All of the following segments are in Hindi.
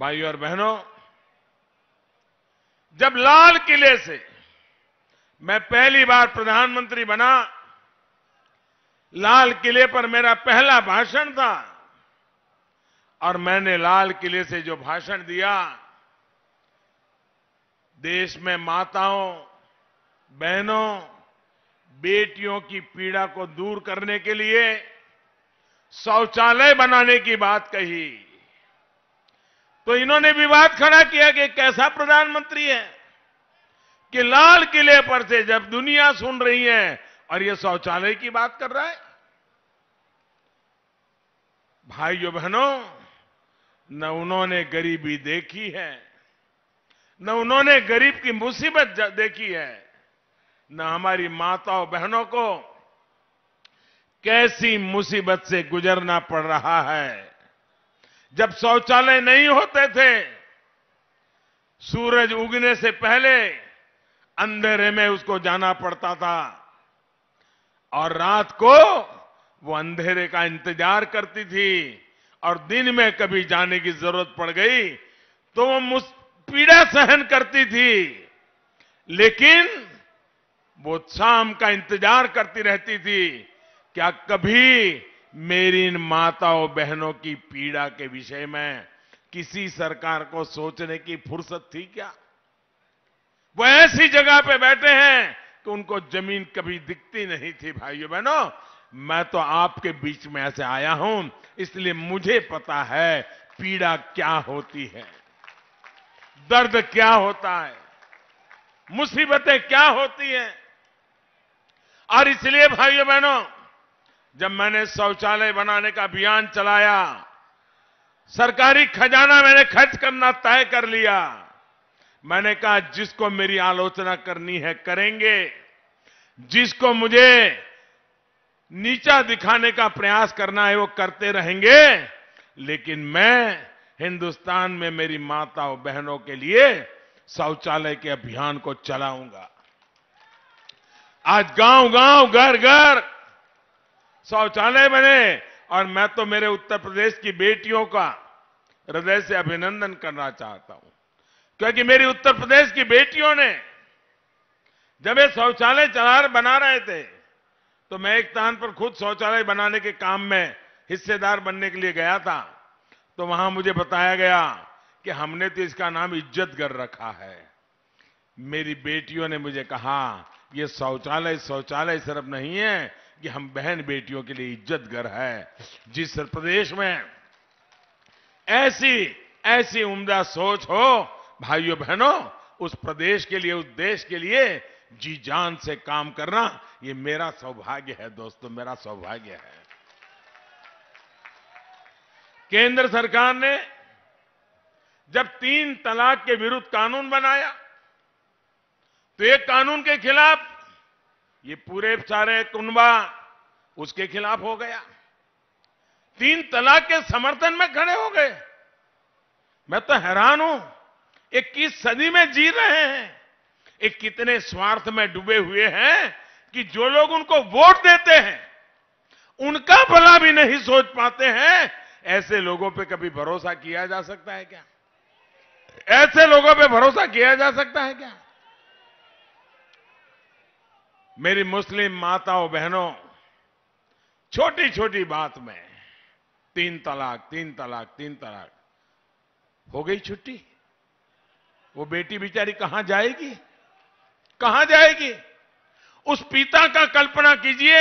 भाइयों और बहनों जब लाल किले से मैं पहली बार प्रधानमंत्री बना लाल किले पर मेरा पहला भाषण था और मैंने लाल किले से जो भाषण दिया देश में माताओं बहनों बेटियों की पीड़ा को दूर करने के लिए शौचालय बनाने की बात कही तो इन्होंने विवाद खड़ा किया कि कैसा प्रधानमंत्री है कि लाल किले पर से जब दुनिया सुन रही है और ये शौचालय की बात कर रहा है भाइयों बहनों न उन्होंने गरीबी देखी है न उन्होंने गरीब की मुसीबत देखी है न हमारी माताओं बहनों को कैसी मुसीबत से गुजरना पड़ रहा है जब शौचालय नहीं होते थे सूरज उगने से पहले अंधेरे में उसको जाना पड़ता था और रात को वो अंधेरे का इंतजार करती थी और दिन में कभी जाने की जरूरत पड़ गई तो वो मुझ पीड़ा सहन करती थी लेकिन वो शाम का इंतजार करती रहती थी क्या कभी मेरी इन माताओं बहनों की पीड़ा के विषय में किसी सरकार को सोचने की फुर्सत थी क्या वो ऐसी जगह पे बैठे हैं कि उनको जमीन कभी दिखती नहीं थी भाइयों बहनों मैं तो आपके बीच में ऐसे आया हूं इसलिए मुझे पता है पीड़ा क्या होती है दर्द क्या होता है मुसीबतें क्या होती हैं और इसलिए भाइयों बहनों जब मैंने शौचालय बनाने का अभियान चलाया सरकारी खजाना मैंने खर्च करना तय कर लिया मैंने कहा जिसको मेरी आलोचना करनी है करेंगे जिसको मुझे नीचा दिखाने का प्रयास करना है वो करते रहेंगे लेकिन मैं हिंदुस्तान में मेरी माता और बहनों के लिए शौचालय के अभियान को चलाऊंगा आज गांव गांव घर घर शौचालय बने और मैं तो मेरे उत्तर प्रदेश की बेटियों का हृदय से अभिनंदन करना चाहता हूं क्योंकि मेरी उत्तर प्रदेश की बेटियों ने जब ये शौचालय चला बना रहे थे तो मैं एक स्थान पर खुद शौचालय बनाने के काम में हिस्सेदार बनने के लिए गया था तो वहां मुझे बताया गया कि हमने तो इसका नाम इज्जत कर रखा है मेरी बेटियों ने मुझे कहा यह शौचालय शौचालय सिर्फ नहीं है कि हम बहन बेटियों के लिए इज्जत घर है जिस प्रदेश में ऐसी ऐसी उम्दा सोच हो भाइयों बहनों उस प्रदेश के लिए उस देश के लिए जी जान से काम करना ये मेरा सौभाग्य है दोस्तों मेरा सौभाग्य है केंद्र सरकार ने जब तीन तलाक के विरुद्ध कानून बनाया तो एक कानून के खिलाफ ये पूरे सारे कुनबा उसके खिलाफ हो गया तीन तलाक के समर्थन में खड़े हो गए मैं तो हैरान हूं इक्कीस सदी में जी रहे हैं एक कितने स्वार्थ में डूबे हुए हैं कि जो लोग उनको वोट देते हैं उनका भला भी नहीं सोच पाते हैं ऐसे लोगों पे कभी भरोसा किया जा सकता है क्या ऐसे लोगों पे भरोसा किया जा सकता है क्या मेरी मुस्लिम माताओं बहनों छोटी छोटी बात में तीन तलाक तीन तलाक तीन तलाक हो गई छुट्टी वो बेटी बिचारी कहां जाएगी कहां जाएगी उस पिता का कल्पना कीजिए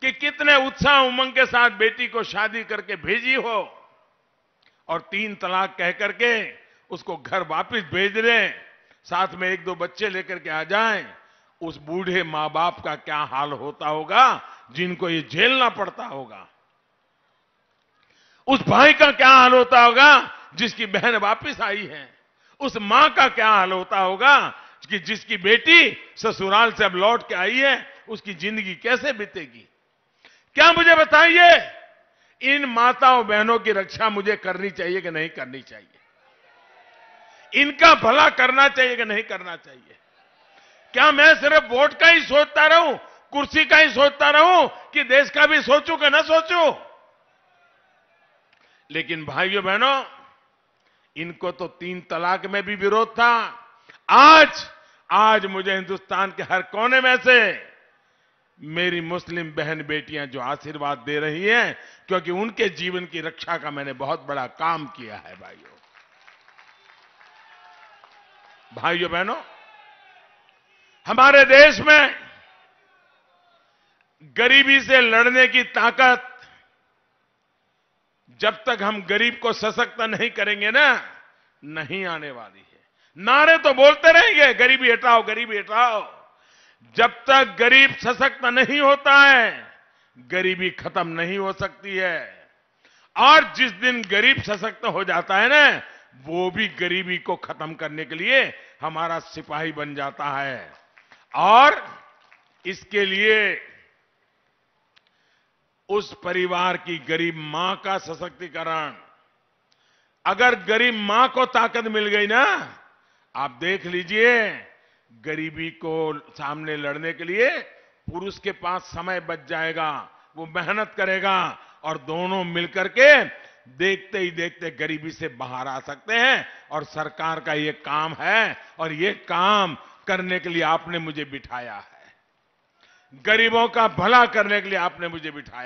कि कितने उत्साह उमंग के साथ बेटी को शादी करके भेजी हो और तीन तलाक कह करके उसको घर वापस भेज दें साथ में एक दो बच्चे लेकर के आ जाएं उस बूढ़े मां बाप का क्या हाल होता होगा जिनको ये झेलना पड़ता होगा उस भाई का क्या हाल होता होगा जिसकी बहन वापस आई है उस मां का क्या हाल होता होगा कि जिसकी बेटी ससुराल से अब लौट के आई है उसकी जिंदगी कैसे बीतेगी क्या मुझे बताइए इन माताओं बहनों की रक्षा मुझे करनी चाहिए कि नहीं करनी चाहिए इनका भला करना चाहिए कि नहीं करना चाहिए क्या मैं सिर्फ वोट का ही सोचता रहूं कुर्सी का ही सोचता रहूं कि देश का भी सोचूं कि ना सोचूं लेकिन भाइयों बहनों इनको तो तीन तलाक में भी विरोध था आज आज मुझे हिंदुस्तान के हर कोने में से मेरी मुस्लिम बहन बेटियां जो आशीर्वाद दे रही हैं क्योंकि उनके जीवन की रक्षा का मैंने बहुत बड़ा काम किया है भाइयों भाइयों बहनों हमारे देश में गरीबी से लड़ने की ताकत जब तक हम गरीब को सशक्त नहीं करेंगे ना नहीं आने वाली है नारे तो बोलते रहेंगे गरीबी हटाओ गरीबी हटाओ जब तक गरीब सशक्त नहीं होता है गरीबी खत्म नहीं हो सकती है और जिस दिन गरीब सशक्त हो जाता है ना वो भी गरीबी को खत्म करने के लिए हमारा सिपाही बन जाता है और इसके लिए उस परिवार की गरीब मां का सशक्तिकरण अगर गरीब मां को ताकत मिल गई ना आप देख लीजिए गरीबी को सामने लड़ने के लिए पुरुष के पास समय बच जाएगा वो मेहनत करेगा और दोनों मिलकर के देखते ही देखते गरीबी से बाहर आ सकते हैं और सरकार का ये काम है और ये काम करने के लिए आपने मुझे बिठाया है गरीबों का भला करने के लिए आपने मुझे बिठाया